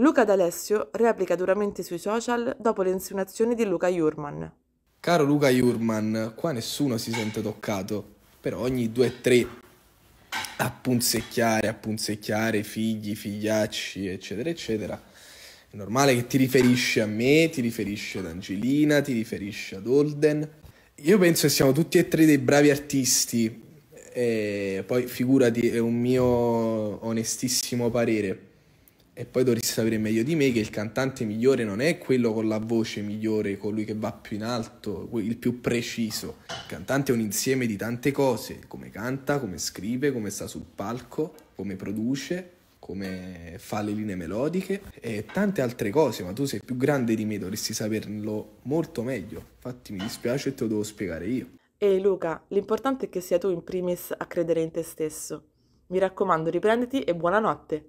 Luca D'Alessio replica duramente sui social dopo le insinuazioni di Luca Jurman. Caro Luca Jurman, qua nessuno si sente toccato, però ogni due o tre a punzecchiare, a punzecchiare figli, figliacci, eccetera, eccetera. È normale che ti riferisci a me, ti riferisci ad Angelina, ti riferisci ad Holden. Io penso che siamo tutti e tre dei bravi artisti, e poi figurati, è un mio onestissimo parere e poi dovresti sapere meglio di me che il cantante migliore non è quello con la voce migliore, colui che va più in alto, il più preciso. Il cantante è un insieme di tante cose, come canta, come scrive, come sta sul palco, come produce, come fa le linee melodiche e tante altre cose, ma tu sei più grande di me, dovresti saperlo molto meglio. Infatti mi dispiace e te lo devo spiegare io. E hey Luca, l'importante è che sia tu in primis a credere in te stesso. Mi raccomando, riprenditi e buonanotte.